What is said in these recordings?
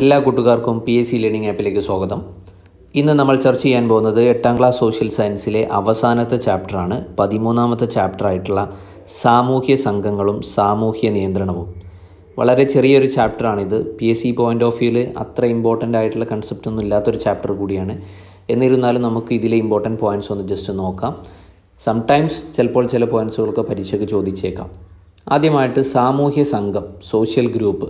എല്ലാ കൂട്ടുകാർക്കും P S C learning ആപ്പിലേക്ക് സ്വാഗതം ഇന്ന് നമ്മൾ ചർച്ച ചെയ്യാൻ പോകുന്നത് എട്ടാം ക്ലാസ് സോഷ്യൽ സയൻസിലെ അവസാനത്തെ ചാപ്റ്ററാണ് പതിമൂന്നാമത്തെ ചാപ്റ്ററായിട്ടുള്ള സാമൂഹ്യ സംഘങ്ങളും സാമൂഹ്യ നിയന്ത്രണവും വളരെ ചെറിയൊരു ചാപ്റ്ററാണിത് P S C point of വ്യൂവിൽ അത്ര ഇമ്പോർട്ടൻ്റ് ആയിട്ടുള്ള കൺസെപ്റ്റ് ഒന്നും ഇല്ലാത്തൊരു ചാപ്റ്റർ കൂടിയാണ് എന്നിരുന്നാലും നമുക്ക് ഇതിലെ ഇമ്പോർട്ടൻറ്റ് പോയിൻറ്റ്സ് ഒന്ന് ജസ്റ്റ് നോക്കാം സംടൈംസ് ചിലപ്പോൾ ചില പോയിൻറ്റ്സുകളൊക്കെ പരീക്ഷയ്ക്ക് ചോദിച്ചേക്കാം ആദ്യമായിട്ട് സാമൂഹ്യ സംഘം സോഷ്യൽ ഗ്രൂപ്പ്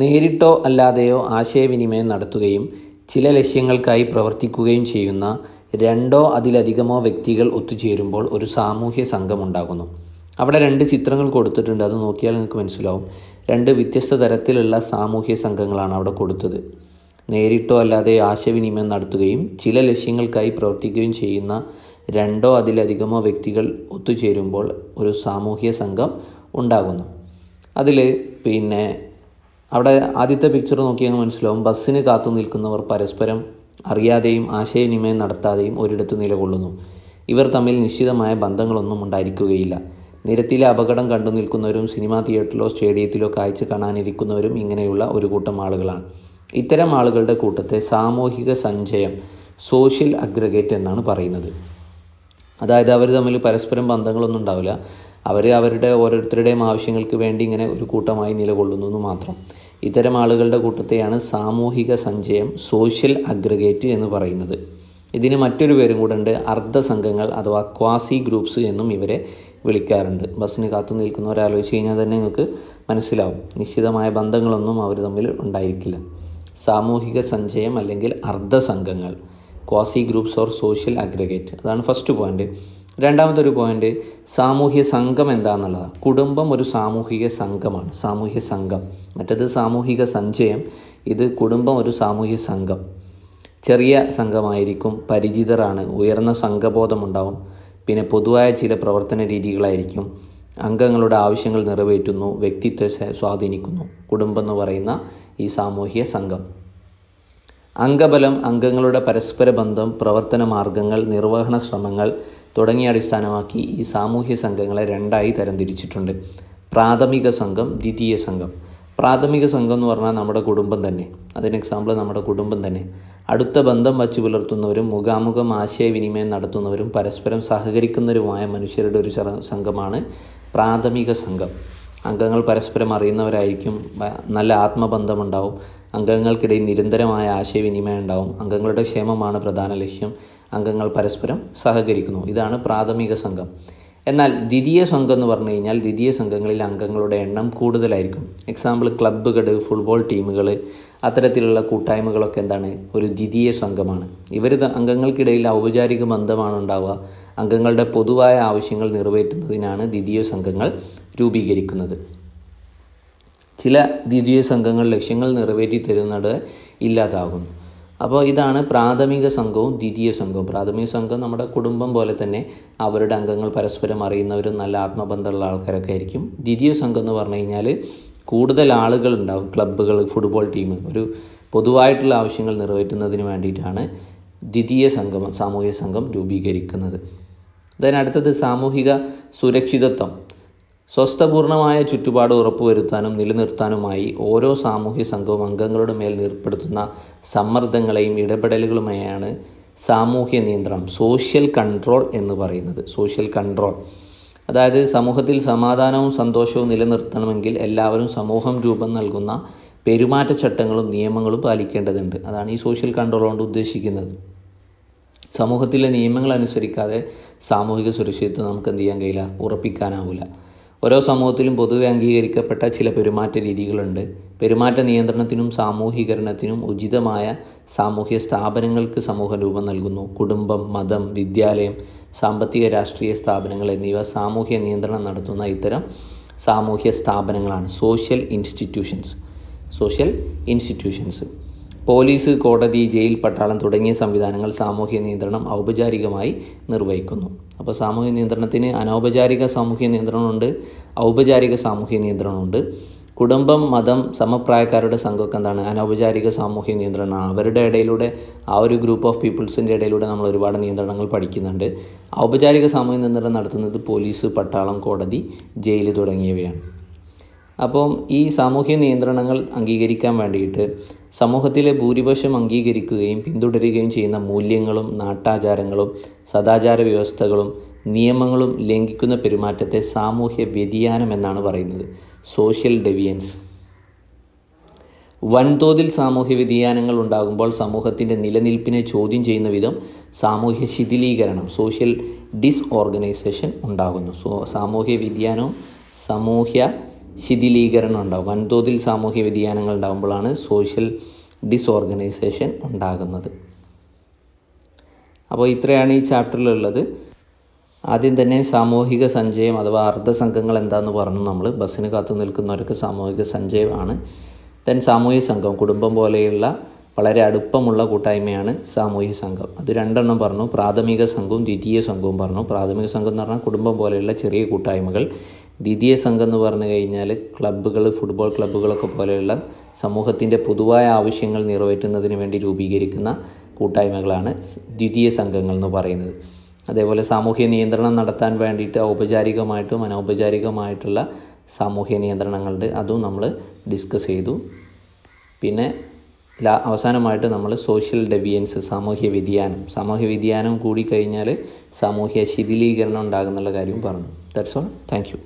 നേരിട്ടോ അല്ലാതെയോ ആശയവിനിമയം നടത്തുകയും ചില ലക്ഷ്യങ്ങൾക്കായി പ്രവർത്തിക്കുകയും ചെയ്യുന്ന രണ്ടോ അതിലധികമോ വ്യക്തികൾ ഒത്തുചേരുമ്പോൾ ഒരു സാമൂഹ്യ ഉണ്ടാകുന്നു അവിടെ രണ്ട് ചിത്രങ്ങൾ കൊടുത്തിട്ടുണ്ട് അത് നോക്കിയാൽ നിങ്ങൾക്ക് മനസ്സിലാവും രണ്ട് വ്യത്യസ്ത തരത്തിലുള്ള സാമൂഹ്യ സംഘങ്ങളാണ് അവിടെ കൊടുത്തത് നേരിട്ടോ അല്ലാതെ ആശയവിനിമയം നടത്തുകയും ചില ലക്ഷ്യങ്ങൾക്കായി പ്രവർത്തിക്കുകയും ചെയ്യുന്ന രണ്ടോ അതിലധികമോ വ്യക്തികൾ ഒത്തുചേരുമ്പോൾ ഒരു സാമൂഹ്യ സംഘം ഉണ്ടാകുന്നു അതിൽ പിന്നെ അവിടെ ആദ്യത്തെ പിക്ചർ നോക്കിയാൽ മനസ്സിലാവും ബസ്സിന് കാത്തു നിൽക്കുന്നവർ പരസ്പരം അറിയാതെയും ആശയവിനിമയം നടത്താതെയും ഒരിടത്ത് നിലകൊള്ളുന്നു ഇവർ തമ്മിൽ നിശ്ചിതമായ ബന്ധങ്ങളൊന്നും ഉണ്ടായിരിക്കുകയില്ല നിരത്തിലെ അപകടം കണ്ടു നിൽക്കുന്നവരും സിനിമാ തിയേറ്ററിലോ സ്റ്റേഡിയത്തിലോ കാഴ്ച കാണാനിരിക്കുന്നവരും ഇങ്ങനെയുള്ള ഒരു കൂട്ടം ആളുകളാണ് ഇത്തരം ആളുകളുടെ കൂട്ടത്തെ സാമൂഹിക സഞ്ചയം സോഷ്യൽ അഗ്രഗേറ്റ് എന്നാണ് പറയുന്നത് അതായത് അവർ തമ്മിൽ പരസ്പരം ബന്ധങ്ങളൊന്നും ഉണ്ടാവില്ല അവർ അവരുടെ ഓരോരുത്തരുടെയും ആവശ്യങ്ങൾക്ക് വേണ്ടി ഇങ്ങനെ ഒരു കൂട്ടമായി നിലകൊള്ളുന്നു എന്ന് മാത്രം ഇത്തരം ആളുകളുടെ കൂട്ടത്തെയാണ് സാമൂഹിക സഞ്ചയം സോഷ്യൽ അഗ്രഗേറ്റ് എന്ന് പറയുന്നത് ഇതിന് മറ്റൊരു പേരും കൂടെ ഉണ്ട് അർദ്ധ സംഘങ്ങൾ അഥവാ ക്വാസി ഗ്രൂപ്പ്സ് എന്നും ഇവരെ വിളിക്കാറുണ്ട് ബസ്സിന് കാത്തു നിൽക്കുന്നവരാലോചിച്ച് കഴിഞ്ഞാൽ തന്നെ നിങ്ങൾക്ക് മനസ്സിലാവും നിശ്ചിതമായ ബന്ധങ്ങളൊന്നും അവർ തമ്മിൽ ഉണ്ടായിരിക്കില്ല സാമൂഹിക സഞ്ചയം അല്ലെങ്കിൽ അർദ്ധ സംഘങ്ങൾ quasi groups or social aggregate അതാണ് ഫസ്റ്റ് പോയിൻ്റ് രണ്ടാമത്തെ ഒരു പോയിന്റ് സാമൂഹ്യ സംഘം എന്താണെന്നുള്ളതാണ് കുടുംബം ഒരു സാമൂഹിക സംഘമാണ് സാമൂഹ്യ സംഘം മറ്റത് സാമൂഹിക സഞ്ചയം ഇത് കുടുംബം ഒരു സാമൂഹ്യ സംഘം ചെറിയ സംഘമായിരിക്കും പരിചിതരാണ് ഉയർന്ന സംഘബോധമുണ്ടാവും പിന്നെ പൊതുവായ ചില പ്രവർത്തന രീതികളായിരിക്കും അംഗങ്ങളുടെ ആവശ്യങ്ങൾ നിറവേറ്റുന്നു വ്യക്തിത്വത്തെ സ്വാധീനിക്കുന്നു കുടുംബം എന്ന് പറയുന്ന ഈ സാമൂഹിക സംഘം അംഗബലം അംഗങ്ങളുടെ പരസ്പര ബന്ധം പ്രവർത്തന മാർഗങ്ങൾ നിർവഹണ ശ്രമങ്ങൾ തുടങ്ങിയ അടിസ്ഥാനമാക്കി ഈ സാമൂഹ്യ സംഘങ്ങളെ രണ്ടായി തരംതിരിച്ചിട്ടുണ്ട് പ്രാഥമിക സംഘം ദ്വിതീയ സംഘം പ്രാഥമിക സംഘം എന്ന് പറഞ്ഞാൽ നമ്മുടെ കുടുംബം തന്നെ അതിന് എക്സാമ്പിൾ നമ്മുടെ കുടുംബം തന്നെ അടുത്ത ബന്ധം വച്ചു പുലർത്തുന്നവരും മുഖാമുഖം ആശയവിനിമയം നടത്തുന്നവരും പരസ്പരം സഹകരിക്കുന്നവരുമായ മനുഷ്യരുടെ ഒരു സംഘമാണ് പ്രാഥമിക സംഘം അംഗങ്ങൾ പരസ്പരം അറിയുന്നവരായിരിക്കും നല്ല ആത്മബന്ധമുണ്ടാവും അംഗങ്ങൾക്കിടയിൽ നിരന്തരമായ ആശയവിനിമയം ഉണ്ടാവും അംഗങ്ങളുടെ ക്ഷേമമാണ് പ്രധാന ലക്ഷ്യം അംഗങ്ങൾ പരസ്പരം സഹകരിക്കുന്നു ഇതാണ് പ്രാഥമിക സംഘം എന്നാൽ ദ്വിതീയ സംഘം എന്ന് പറഞ്ഞു കഴിഞ്ഞാൽ ദ്വിതീയ സംഘങ്ങളിൽ അംഗങ്ങളുടെ എണ്ണം കൂടുതലായിരിക്കും എക്സാമ്പിൾ ക്ലബ്ബുകൾ ഫുട്ബോൾ ടീമുകൾ അത്തരത്തിലുള്ള കൂട്ടായ്മകളൊക്കെ എന്താണ് ഒരു ദ്വിതീയ സംഘമാണ് ഇവർ അംഗങ്ങൾക്കിടയിൽ ഔപചാരിക ബന്ധമാണ് ഉണ്ടാവുക അംഗങ്ങളുടെ പൊതുവായ ആവശ്യങ്ങൾ നിറവേറ്റുന്നതിനാണ് ദ്വിതീയ സംഘങ്ങൾ രൂപീകരിക്കുന്നത് ചില ദ്വിതീയ സംഘങ്ങൾ ലക്ഷ്യങ്ങൾ നിറവേറ്റി തരുന്നത് ഇല്ലാതാകുന്നു അപ്പോൾ ഇതാണ് പ്രാഥമിക സംഘവും ദ്വിതീയ സംഘവും പ്രാഥമിക സംഘം നമ്മുടെ കുടുംബം പോലെ തന്നെ അവരുടെ അംഗങ്ങൾ പരസ്പരം അറിയുന്നവരും നല്ല ആത്മബന്ധമുള്ള ആൾക്കാരൊക്കെ ആയിരിക്കും ദ്വിതീയ സംഘം എന്ന് പറഞ്ഞു കഴിഞ്ഞാൽ കൂടുതൽ ആളുകൾ ഉണ്ടാവും ക്ലബ്ബുകൾ ഫുട്ബോൾ ടീം ഒരു പൊതുവായിട്ടുള്ള ആവശ്യങ്ങൾ നിറവേറ്റുന്നതിന് വേണ്ടിയിട്ടാണ് ദ്വിതീയ സംഘം സാമൂഹിക സംഘം രൂപീകരിക്കുന്നത് അതിനടുത്തത് അടുത്തത് സാമൂഹിക സുരക്ഷിതത്വം സ്വസ്ഥപൂർണമായ ചുറ്റുപാട് ഉറപ്പുവരുത്താനും നിലനിർത്താനുമായി ഓരോ സാമൂഹ്യ സംഘവും അംഗങ്ങളുടെ മേൽ ഏർപ്പെടുത്തുന്ന സമ്മർദ്ദങ്ങളെയും ഇടപെടലുകളുമായാണ് സാമൂഹ്യ നിയന്ത്രണം സോഷ്യൽ കൺട്രോൾ എന്ന് പറയുന്നത് സോഷ്യൽ കൺട്രോൾ അതായത് സമൂഹത്തിൽ സമാധാനവും സന്തോഷവും നിലനിർത്തണമെങ്കിൽ എല്ലാവരും സമൂഹം രൂപം നൽകുന്ന പെരുമാറ്റച്ചട്ടങ്ങളും നിയമങ്ങളും പാലിക്കേണ്ടതുണ്ട് അതാണ് ഈ സോഷ്യൽ കൺട്രോൾ കൊണ്ട് ഉദ്ദേശിക്കുന്നത് സമൂഹത്തിലെ നിയമങ്ങൾ അനുസരിക്കാതെ സാമൂഹിക സുരക്ഷിതത്വം നമുക്ക് എന്ത് ചെയ്യാൻ കഴിയില്ല ഉറപ്പിക്കാനാവില്ല ഓരോ സമൂഹത്തിലും പൊതുവെ അംഗീകരിക്കപ്പെട്ട ചില പെരുമാറ്റ രീതികളുണ്ട് പെരുമാറ്റ നിയന്ത്രണത്തിനും സാമൂഹീകരണത്തിനും ഉചിതമായ സാമൂഹ്യ സ്ഥാപനങ്ങൾക്ക് സമൂഹ രൂപം നൽകുന്നു കുടുംബം മതം വിദ്യാലയം സാമ്പത്തിക രാഷ്ട്രീയ സ്ഥാപനങ്ങൾ എന്നിവ സാമൂഹ്യ നിയന്ത്രണം നടത്തുന്ന ഇത്തരം സാമൂഹ്യ സ്ഥാപനങ്ങളാണ് social institutions social institutions police കോടതി ജയിൽ പട്ടാളം തുടങ്ങിയ സംവിധാനങ്ങൾ സാമൂഹ്യ നിയന്ത്രണം ഔപചാരികമായി നിർവഹിക്കുന്നു അപ്പോൾ സാമൂഹ്യ നിയന്ത്രണത്തിന് അനൗപചാരിക സാമൂഹ്യ നിയന്ത്രണമുണ്ട് ഔപചാരിക സാമൂഹ്യ നിയന്ത്രണമുണ്ട് കുടുംബം മതം സമപ്രായക്കാരുടെ സംഘമൊക്കെ എന്താണ് അനൗപചാരിക സാമൂഹ്യ നിയന്ത്രണമാണ് അവരുടെ ഇടയിലൂടെ ആ ഒരു ഗ്രൂപ്പ് ഓഫ് പീപ്പിൾസിൻ്റെ ഇടയിലൂടെ നമ്മൾ ഒരുപാട് നിയന്ത്രണങ്ങൾ പഠിക്കുന്നുണ്ട് ഔപചാരിക സാമൂഹ്യ നിയന്ത്രണം നടത്തുന്നത് പോലീസ് പട്ടാളം കോടതി ജയിൽ തുടങ്ങിയവയാണ് അപ്പം ഈ സാമൂഹ്യ നിയന്ത്രണങ്ങൾ അംഗീകരിക്കാൻ വേണ്ടിയിട്ട് സമൂഹത്തിലെ ഭൂരിപക്ഷം അംഗീകരിക്കുകയും പിന്തുടരുകയും ചെയ്യുന്ന മൂല്യങ്ങളും നാട്ടാചാരങ്ങളും സദാചാര വ്യവസ്ഥകളും നിയമങ്ങളും ലംഘിക്കുന്ന പെരുമാറ്റത്തെ സാമൂഹ്യ വ്യതിയാനം എന്നാണ് പറയുന്നത് സോഷ്യൽ ഡെവിയൻസ് വൻതോതിൽ സാമൂഹ്യ വ്യതിയാനങ്ങൾ ഉണ്ടാകുമ്പോൾ സമൂഹത്തിൻ്റെ നിലനിൽപ്പിനെ ചോദ്യം ചെയ്യുന്ന വിധം സാമൂഹ്യ ശിഥിലീകരണം സോഷ്യൽ ഡിസ്ഓർഗനൈസേഷൻ ഉണ്ടാകുന്നു സോ സാമൂഹ്യ വ്യതിയാനവും സാമൂഹ്യ ശിഥിലീകരണം ഉണ്ടാകും വൻതോതിൽ സാമൂഹ്യ വ്യതിയാനങ്ങൾ ഉണ്ടാകുമ്പോഴാണ് സോഷ്യൽ ഡിസോർഗനൈസേഷൻ ഉണ്ടാകുന്നത് അപ്പോൾ ഇത്രയാണ് ഈ ചാപ്റ്ററിലുള്ളത് ആദ്യം തന്നെ സാമൂഹിക സഞ്ചയം അഥവാ സംഘങ്ങൾ എന്താണെന്ന് പറഞ്ഞു നമ്മൾ ബസ്സിന് കാത്തു നിൽക്കുന്നവർക്ക് സാമൂഹിക സഞ്ചയമാണ് ദെൻ സാമൂഹിക സംഘം കുടുംബം പോലെയുള്ള വളരെ അടുപ്പമുള്ള കൂട്ടായ്മയാണ് സാമൂഹിക സംഘം അത് രണ്ടെണ്ണം പറഞ്ഞു പ്രാഥമിക സംഘവും ദ്വിതീയ സംഘവും പറഞ്ഞു പ്രാഥമിക സംഘം എന്ന് പറഞ്ഞാൽ കുടുംബം പോലെയുള്ള ചെറിയ കൂട്ടായ്മകൾ ദ്വിതീയ സംഘം എന്ന് പറഞ്ഞു കഴിഞ്ഞാൽ ക്ലബ്ബുകൾ ഫുട്ബോൾ ക്ലബ്ബുകളൊക്കെ പോലെയുള്ള സമൂഹത്തിൻ്റെ പൊതുവായ ആവശ്യങ്ങൾ നിറവേറ്റുന്നതിന് വേണ്ടി രൂപീകരിക്കുന്ന കൂട്ടായ്മകളാണ് ദ്വിതീയ സംഘങ്ങൾ എന്ന് പറയുന്നത് അതേപോലെ സാമൂഹ്യ നിയന്ത്രണം നടത്താൻ വേണ്ടിയിട്ട് ഔപചാരികമായിട്ടും അനൗപചാരികമായിട്ടുള്ള സാമൂഹ്യ നിയന്ത്രണങ്ങളുണ്ട് അതും നമ്മൾ ഡിസ്കസ് ചെയ്തു പിന്നെ ലാ അവസാനമായിട്ട് നമ്മൾ സോഷ്യൽ ഡെവിയൻസ് സാമൂഹ്യ വ്യതിയാനം സാമൂഹ്യ വ്യതിയാനം കൂടി കഴിഞ്ഞാൽ സാമൂഹ്യ ശിഥിലീകരണം ഉണ്ടാകുന്നുള്ള കാര്യം പറഞ്ഞു ദാറ്റ്സ് ഓൾ താങ്ക്